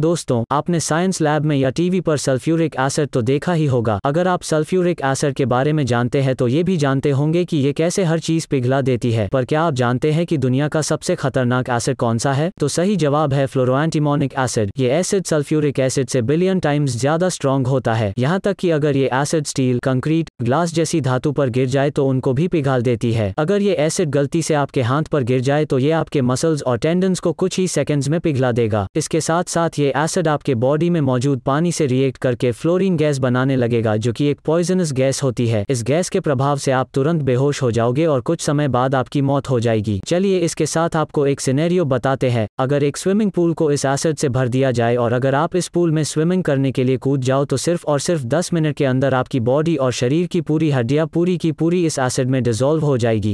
दोस्तों आपने science lab में या टीवी पर सल्फ्यूरिक एसिड तो देखा ही होगा अगर आप सल्फ्यूरिक एसिड के बारे में जानते हैं तो ये भी जानते होंगे कि ये कैसे हर चीज पिघला देती है पर क्या आप जानते हैं कि दुनिया का सबसे खतरनाक एसिड कौन सा है तो सही जवाब है फ्लोरोटीमोनिक एसिड ये एसिड सल्फ्यूरिक एसिड से बिलियन टाइम्स ज्यादा स्ट्रॉन्ग होता है यहाँ तक की अगर ये एसिड स्टील कंक्रीट ग्लास जैसी धातु पर गिर जाए तो उनको भी पिघाल देती है अगर ये एसिड गलती से आपके हाथ पर गिर जाए तो ये आपके मसल्स और टेंडन्स को कुछ ही सेकेंड्स में पिघला देगा इसके साथ साथ ये एसिड आपके बॉडी में मौजूद पानी से रिएक्ट करके फ्लोरीन गैस बनाने लगेगा जो कि एक पॉइजनस गैस होती है इस गैस के प्रभाव से आप तुरंत बेहोश हो जाओगे और कुछ समय बाद आपकी मौत हो जाएगी चलिए इसके साथ आपको एक सिनेरियो बताते हैं अगर एक स्विमिंग पूल को इस एसिड से भर दिया जाए और अगर आप इस पूल में स्विमिंग करने के लिए कूद जाओ तो सिर्फ और सिर्फ दस मिनट के अंदर आपकी बॉडी और शरीर की पूरी हड्डियाँ पूरी की पूरी इस एसिड में डिजोल्व हो जाएगी